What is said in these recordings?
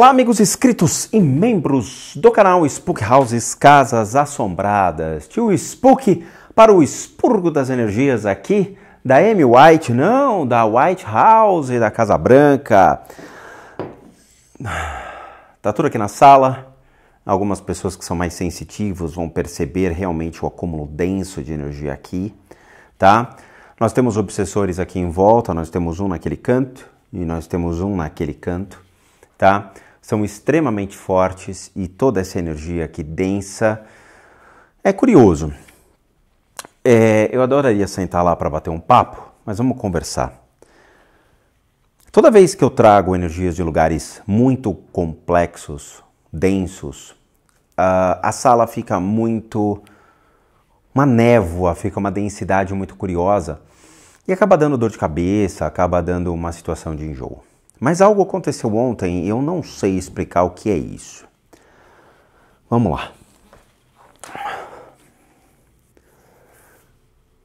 Olá, amigos inscritos e membros do canal Spook Houses Casas Assombradas. Tio Spook para o expurgo das energias aqui da M White, não, da White House, e da Casa Branca. Tá tudo aqui na sala. Algumas pessoas que são mais sensitivas vão perceber realmente o acúmulo denso de energia aqui, tá? Nós temos obsessores aqui em volta, nós temos um naquele canto e nós temos um naquele canto tá? são extremamente fortes e toda essa energia aqui densa. É curioso. É, eu adoraria sentar lá para bater um papo, mas vamos conversar. Toda vez que eu trago energias de lugares muito complexos, densos, a, a sala fica muito. uma névoa, fica uma densidade muito curiosa e acaba dando dor de cabeça, acaba dando uma situação de enjoo. Mas algo aconteceu ontem e eu não sei explicar o que é isso. Vamos lá.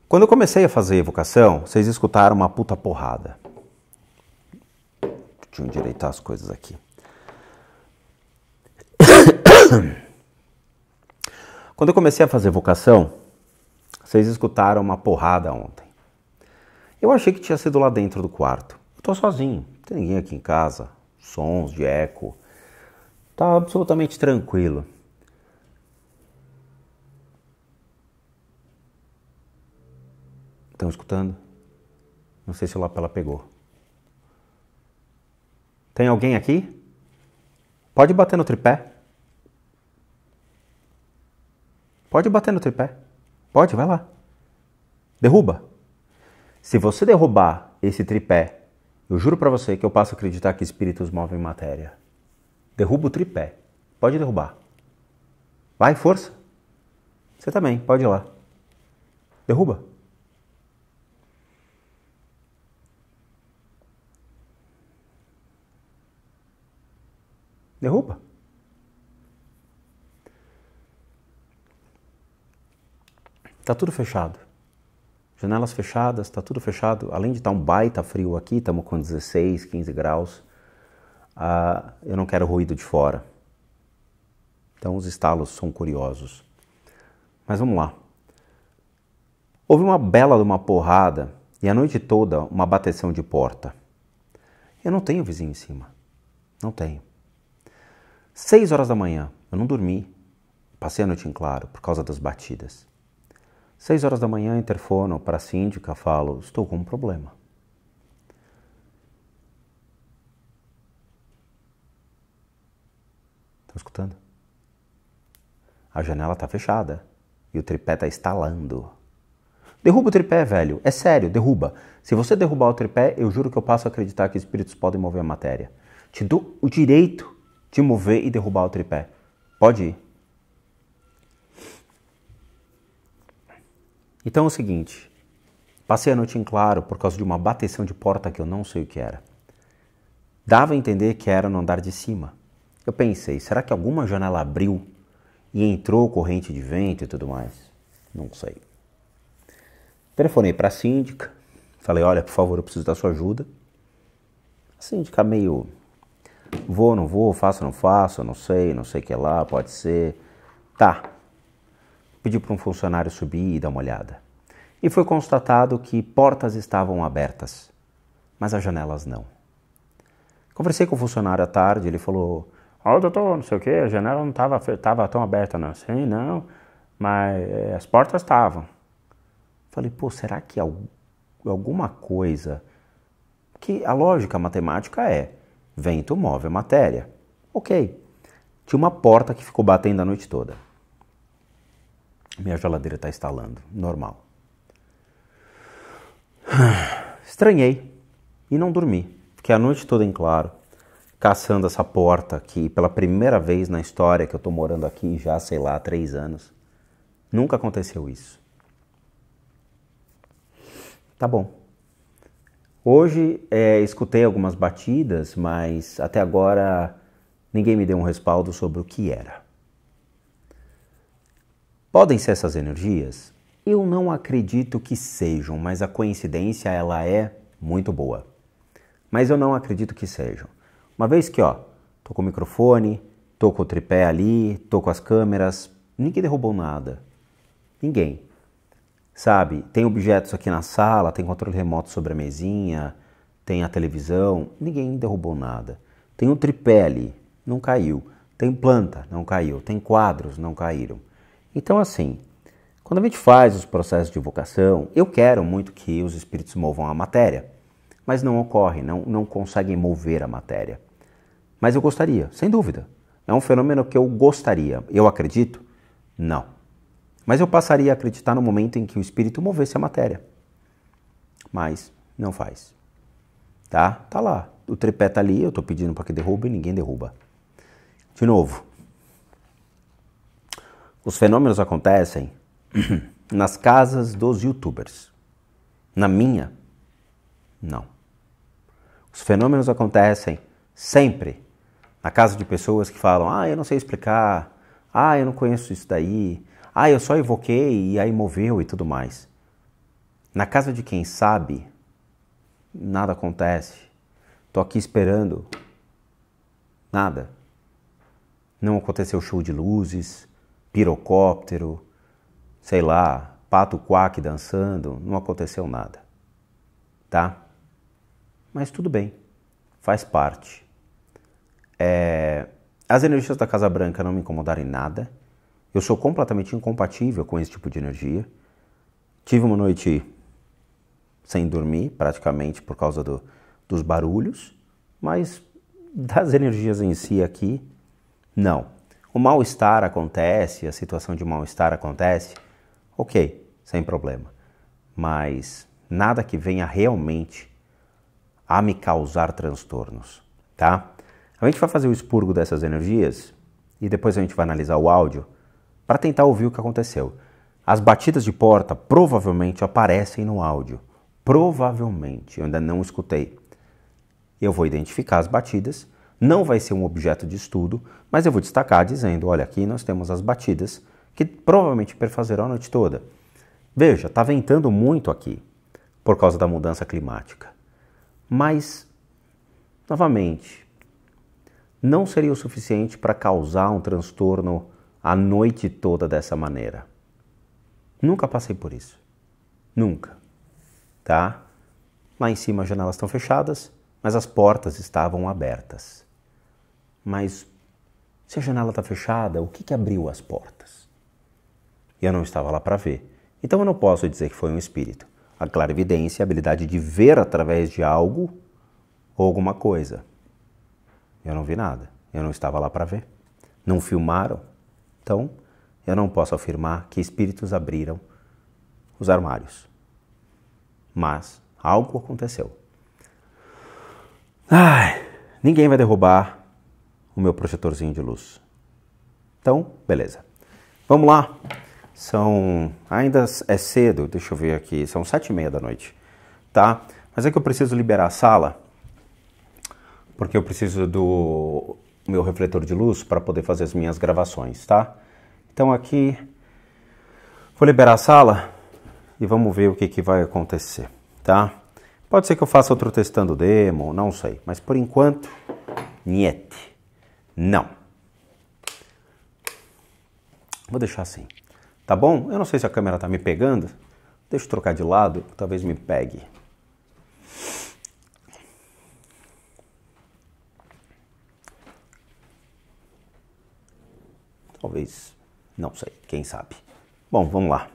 Quando eu comecei a fazer evocação, vocês escutaram uma puta porrada. Deixa eu endireitar as coisas aqui. Quando eu comecei a fazer vocação, vocês escutaram uma porrada ontem. Eu achei que tinha sido lá dentro do quarto. Tô sozinho, não tem ninguém aqui em casa, sons de eco. Tá absolutamente tranquilo. Estão escutando? Não sei se o lapela pegou. Tem alguém aqui? Pode bater no tripé. Pode bater no tripé. Pode, vai lá. Derruba. Se você derrubar esse tripé eu juro para você que eu passo a acreditar que espíritos movem matéria. Derruba o tripé. Pode derrubar. Vai, força. Você também, pode ir lá. Derruba. Derruba. Tá tudo fechado. Janelas fechadas, está tudo fechado. Além de estar tá um baita frio aqui, estamos com 16, 15 graus. Ah, eu não quero ruído de fora. Então os estalos são curiosos. Mas vamos lá. Houve uma bela de uma porrada e a noite toda uma bateção de porta. Eu não tenho vizinho em cima. Não tenho. Seis horas da manhã, eu não dormi. Passei a noite em claro por causa das batidas. Seis horas da manhã, interfono para a síndica, falo, estou com um problema. Estão tá escutando? A janela está fechada e o tripé está estalando. Derruba o tripé, velho. É sério, derruba. Se você derrubar o tripé, eu juro que eu passo a acreditar que espíritos podem mover a matéria. Te dou o direito de mover e derrubar o tripé. Pode ir. Então é o seguinte: passei a noite em claro por causa de uma bateção de porta que eu não sei o que era. Dava a entender que era no andar de cima. Eu pensei, será que alguma janela abriu e entrou corrente de vento e tudo mais? Não sei. Telefonei para a síndica, falei: olha, por favor, eu preciso da sua ajuda. A síndica meio vou, não vou, faço, não faço, não sei, não sei o que é lá, pode ser. Tá, pediu para um funcionário subir e dar uma olhada. E foi constatado que portas estavam abertas, mas as janelas não. Conversei com o funcionário à tarde, ele falou: Ó, oh, doutor, não sei o que, a janela não estava tava tão aberta, não. Sim, não, mas eh, as portas estavam. Falei: pô, será que alguma coisa. Que a lógica matemática é: vento move a matéria. Ok. Tinha uma porta que ficou batendo a noite toda. Minha geladeira está instalando, normal. Estranhei e não dormi. Fiquei a noite toda em claro, caçando essa porta que pela primeira vez na história que eu estou morando aqui já, sei lá, há três anos. Nunca aconteceu isso. Tá bom. Hoje é, escutei algumas batidas, mas até agora ninguém me deu um respaldo sobre o que era. Podem ser essas energias? Eu não acredito que sejam, mas a coincidência ela é muito boa. Mas eu não acredito que sejam. Uma vez que, ó, tô com o microfone, tô com o tripé ali, tô com as câmeras, ninguém derrubou nada. Ninguém. Sabe, tem objetos aqui na sala, tem controle remoto sobre a mesinha, tem a televisão, ninguém derrubou nada. Tem um tripé ali, não caiu. Tem planta, não caiu. Tem quadros, não caíram. Então, assim, quando a gente faz os processos de vocação, eu quero muito que os espíritos movam a matéria, mas não ocorre, não, não conseguem mover a matéria. Mas eu gostaria, sem dúvida. É um fenômeno que eu gostaria. Eu acredito? Não. Mas eu passaria a acreditar no momento em que o espírito movesse a matéria. Mas não faz. Tá? Tá lá. O tripé tá ali, eu estou pedindo para que derrube, ninguém derruba. De novo, os fenômenos acontecem nas casas dos youtubers. Na minha, não. Os fenômenos acontecem sempre na casa de pessoas que falam: ah, eu não sei explicar, ah, eu não conheço isso daí, ah, eu só evoquei e aí moveu e tudo mais. Na casa de quem sabe, nada acontece. Tô aqui esperando. Nada. Não aconteceu show de luzes, pirocóptero, sei lá, pato quack dançando, não aconteceu nada. Tá? Mas tudo bem, faz parte. É... As energias da Casa Branca não me incomodaram em nada. Eu sou completamente incompatível com esse tipo de energia. Tive uma noite sem dormir, praticamente por causa do, dos barulhos, mas das energias em si aqui, não o mal-estar acontece, a situação de mal-estar acontece, ok, sem problema. Mas nada que venha realmente a me causar transtornos, tá? A gente vai fazer o expurgo dessas energias e depois a gente vai analisar o áudio para tentar ouvir o que aconteceu. As batidas de porta provavelmente aparecem no áudio. Provavelmente, eu ainda não escutei. Eu vou identificar as batidas não vai ser um objeto de estudo, mas eu vou destacar dizendo, olha, aqui nós temos as batidas que provavelmente perfazerão a noite toda. Veja, está ventando muito aqui por causa da mudança climática. Mas, novamente, não seria o suficiente para causar um transtorno a noite toda dessa maneira. Nunca passei por isso. Nunca. Tá? Lá em cima as janelas estão fechadas, mas as portas estavam abertas. Mas se a janela está fechada, o que, que abriu as portas? E eu não estava lá para ver. Então eu não posso dizer que foi um espírito. A clarividência é a habilidade de ver através de algo ou alguma coisa. Eu não vi nada. Eu não estava lá para ver. Não filmaram. Então eu não posso afirmar que espíritos abriram os armários. Mas algo aconteceu. Ai, ninguém vai derrubar o meu projetorzinho de luz. Então, beleza. Vamos lá. São ainda é cedo, deixa eu ver aqui, são sete e meia da noite, tá? Mas é que eu preciso liberar a sala porque eu preciso do meu refletor de luz para poder fazer as minhas gravações, tá? Então aqui vou liberar a sala e vamos ver o que, que vai acontecer, tá? Pode ser que eu faça outro testando demo, não sei, mas por enquanto, niete. Não. Vou deixar assim. Tá bom? Eu não sei se a câmera tá me pegando. Deixa eu trocar de lado, talvez me pegue. Talvez, não sei, quem sabe. Bom, vamos lá.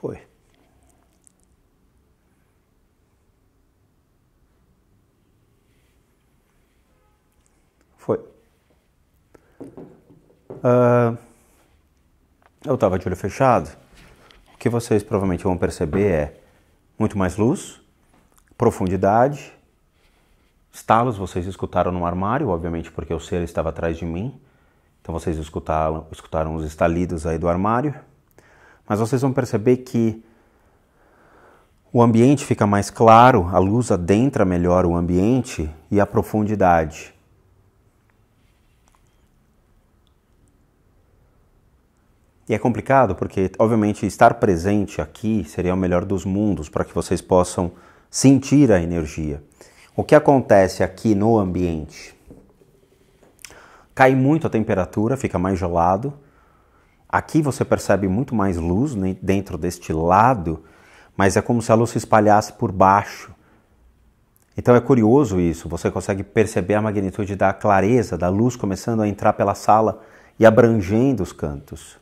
Foi. Foi. Uh, eu estava de olho fechado. O que vocês provavelmente vão perceber é muito mais luz, profundidade, estalos vocês escutaram no armário, obviamente porque o ser estava atrás de mim. Então vocês escutaram, escutaram os estalidos aí do armário. Mas vocês vão perceber que o ambiente fica mais claro, a luz adentra melhor o ambiente e a profundidade. E é complicado porque, obviamente, estar presente aqui seria o melhor dos mundos para que vocês possam sentir a energia. O que acontece aqui no ambiente? Cai muito a temperatura, fica mais gelado Aqui você percebe muito mais luz né, dentro deste lado, mas é como se a luz se espalhasse por baixo. Então é curioso isso, você consegue perceber a magnitude da clareza, da luz começando a entrar pela sala e abrangendo os cantos.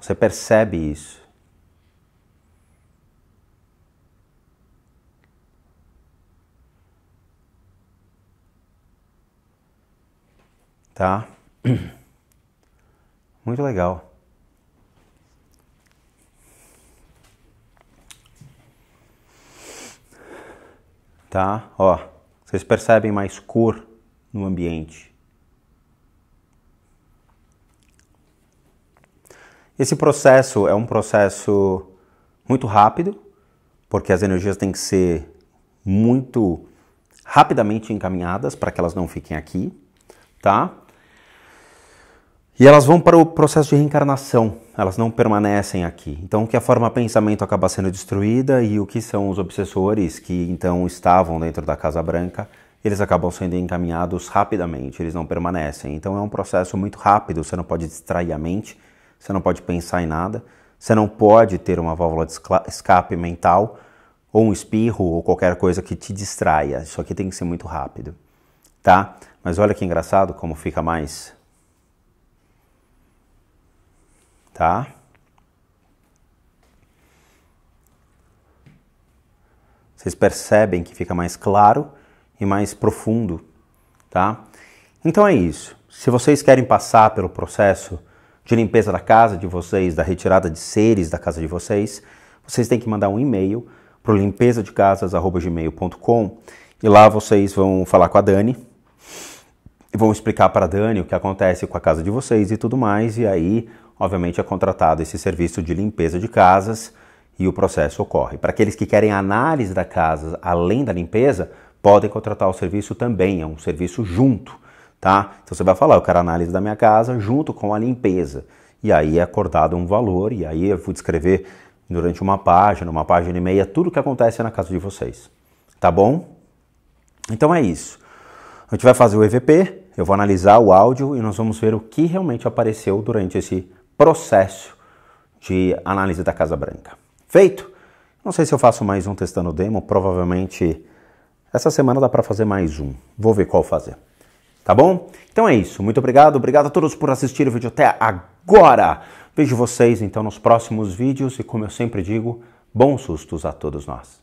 Você percebe isso. tá? Muito legal. Tá? Ó, vocês percebem mais cor no ambiente. Esse processo é um processo muito rápido, porque as energias têm que ser muito rapidamente encaminhadas para que elas não fiquem aqui, tá? E elas vão para o processo de reencarnação, elas não permanecem aqui. Então, que a forma pensamento acaba sendo destruída e o que são os obsessores que então estavam dentro da Casa Branca, eles acabam sendo encaminhados rapidamente, eles não permanecem. Então, é um processo muito rápido, você não pode distrair a mente, você não pode pensar em nada, você não pode ter uma válvula de escape mental ou um espirro ou qualquer coisa que te distraia. Isso aqui tem que ser muito rápido, tá? Mas olha que engraçado como fica mais tá? Vocês percebem que fica mais claro e mais profundo, tá? Então é isso. Se vocês querem passar pelo processo de limpeza da casa de vocês, da retirada de seres da casa de vocês, vocês têm que mandar um e-mail para limpeza de casas@gmail.com e lá vocês vão falar com a Dani e vão explicar para a Dani o que acontece com a casa de vocês e tudo mais e aí obviamente é contratado esse serviço de limpeza de casas e o processo ocorre. Para aqueles que querem análise da casa além da limpeza, podem contratar o serviço também, é um serviço junto, tá? Então você vai falar, eu quero análise da minha casa junto com a limpeza. E aí é acordado um valor, e aí eu vou descrever durante uma página, uma página e meia, tudo o que acontece na casa de vocês. Tá bom? Então é isso. A gente vai fazer o EVP, eu vou analisar o áudio e nós vamos ver o que realmente apareceu durante esse processo de análise da Casa Branca. Feito? Não sei se eu faço mais um testando demo, provavelmente essa semana dá para fazer mais um. Vou ver qual fazer. Tá bom? Então é isso. Muito obrigado. Obrigado a todos por assistir o vídeo até agora. Vejo vocês então nos próximos vídeos e como eu sempre digo, bons sustos a todos nós.